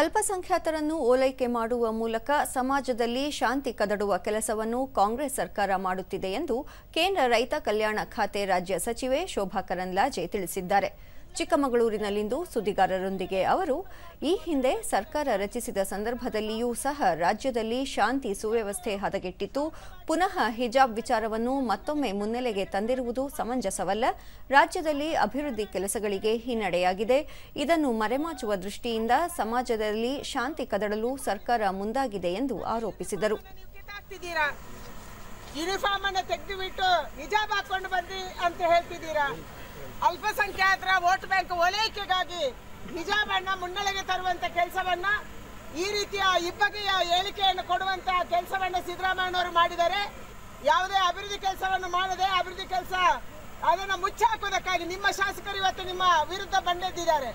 ಅಲ್ಪಸಂಖ್ಯಾತರನ್ನು ಓಲೈಕೆ ಮಾಡುವ ಮೂಲಕ ಸಮಾಜದಲ್ಲಿ ಶಾಂತಿ ಕದಡುವ ಕೆಲಸವನ್ನು ಕಾಂಗ್ರೆಸ್ ಸರ್ಕಾರ ಮಾಡುತ್ತಿದೆ ಎಂದು ಕೇಂದ್ರ ರೈತ ಕಲ್ಯಾಣ ಖಾತೆ ರಾಜ್ಯ ಸಚಿವೆ ಶೋಭಾ ಕರಂದ್ಲಾಜೆ ತಿಳಿಸಿದ್ದಾರೆ ಚಿಕ್ಕಮಗಳೂರಿನಲ್ಲಿಂದು ಸುದ್ದಿಗಾರರೊಂದಿಗೆ ಅವರು ಈ ಹಿಂದೆ ಸರ್ಕಾರ ರಚಿಸಿದ ಸಂದರ್ಭದಲ್ಲಿಯೂ ಸಹ ರಾಜ್ಯದಲ್ಲಿ ಶಾಂತಿ ಸುವ್ಯವಸ್ಥೆ ಹದಗೆಟ್ಟಿತ್ತು ಪುನಃ ಹಿಜಾಬ್ ವಿಚಾರವನ್ನು ಮತ್ತೊಮ್ಮೆ ಮುನ್ನೆಲೆಗೆ ತಂದಿರುವುದು ಸಮಂಜಸವಲ್ಲ ರಾಜ್ಯದಲ್ಲಿ ಅಭಿವೃದ್ಧಿ ಕೆಲಸಗಳಿಗೆ ಹಿನ್ನಡೆಯಾಗಿದೆ ಇದನ್ನು ಮರೆಮಾಚುವ ದೃಷ್ಟಿಯಿಂದ ಸಮಾಜದಲ್ಲಿ ಶಾಂತಿ ಕದಡಲು ಸರ್ಕಾರ ಮುಂದಾಗಿದೆ ಎಂದು ಆರೋಪಿಸಿದರು ಯೂನಿಫಾರ್ಮ್ ಹಾಕೊಂಡು ಬಂದ್ರಿ ಅಂತ ಹೇಳ್ತಿದ್ದೀರಾ ಅಲ್ಪಸಂಖ್ಯಾತರ ವೋಟ್ ಬ್ಯಾಂಕ್ ಓಲೈಕೆಗಾಗಿ ನಿಜಾಬಣ್ಣ ಮುನ್ನಡೆಗೆ ತರುವಂತ ಕೆಲಸವನ್ನ ಈ ರೀತಿಯ ಇಬ್ಬಗೆಯ ಹೇಳಿಕೆಯನ್ನು ಕೊಡುವಂತ ಕೆಲಸವನ್ನ ಅವರು ಮಾಡಿದ್ದಾರೆ ಯಾವುದೇ ಅಭಿವೃದ್ಧಿ ಕೆಲಸವನ್ನು ಮಾಡದೆ ಅಭಿವೃದ್ಧಿ ಕೆಲಸ ಅದನ್ನು ಮುಚ್ಚಾಕುವುದಕ್ಕಾಗಿ ನಿಮ್ಮ ಶಾಸಕರು ಇವತ್ತು ನಿಮ್ಮ ವಿರುದ್ಧ ಬಂಡೆದ್ದಿದ್ದಾರೆ